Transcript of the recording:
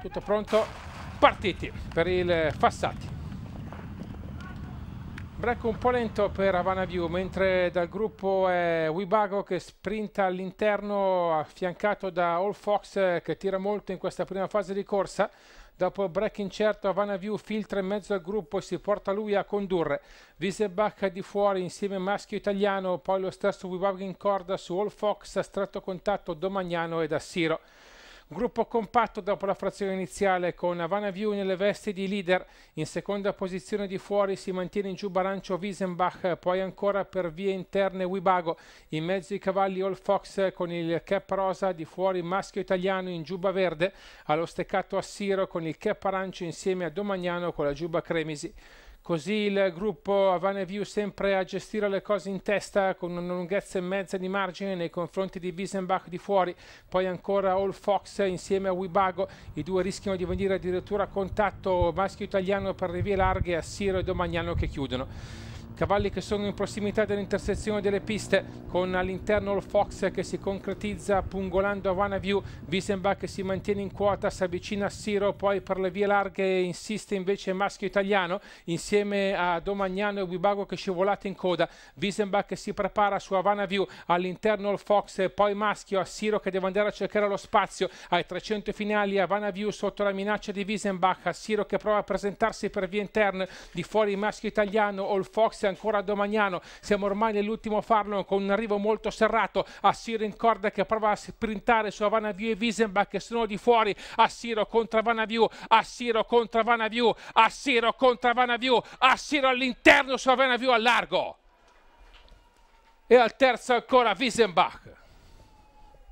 tutto pronto partiti per il Fassati break un po' lento per Havana View mentre dal gruppo è Wibago che sprinta all'interno affiancato da All Fox che tira molto in questa prima fase di corsa Dopo il break incerto, Havana View filtra in mezzo al gruppo e si porta lui a condurre. Wieselbach di fuori insieme a Maschio Italiano, poi lo stesso Wibago in corda su All Fox a stretto contatto Domagnano ed Assiro. Gruppo compatto dopo la frazione iniziale con Havana View nelle vesti di leader, in seconda posizione di fuori si mantiene in giù Barancio Wiesenbach, poi ancora per vie interne Wibago, in mezzo i cavalli All Fox con il cap rosa di fuori Maschio Italiano in giubba verde, allo steccato Assiro con il cap arancio insieme a Domagnano con la giubba Cremisi. Così il gruppo Havana View sempre a gestire le cose in testa con una lunghezza e mezza di margine nei confronti di Wiesenbach di fuori, poi ancora All Fox insieme a Wibago, i due rischiano di venire addirittura a contatto maschio italiano per le vie larghe a Siro e Domagnano che chiudono cavalli che sono in prossimità dell'intersezione delle piste con all'interno il Fox che si concretizza pungolando a Vanaview, Wiesenbach che si mantiene in quota, si avvicina a Siro, poi per le vie larghe insiste invece Maschio Italiano insieme a Domagnano e Bibago che scivolate in coda, Wiesenbach che si prepara su Vanaview all'interno il Fox, poi Maschio a Siro che deve andare a cercare lo spazio ai 300 finali a Vanaview sotto la minaccia di Wiesenbach, a Siro che prova a presentarsi per via interna di fuori Maschio Italiano, o il Fox forse ancora Domagnano, siamo ormai nell'ultimo farlo con un arrivo molto serrato a Siro in corda che prova a sprintare su Avanaview e Wiesenbach che sono di fuori, a Siro contro Avanaview, a Siro contro Avanaview, a Siro contro Avanaview, a Siro all'interno su Avanaview al largo e al terzo ancora Wiesenbach.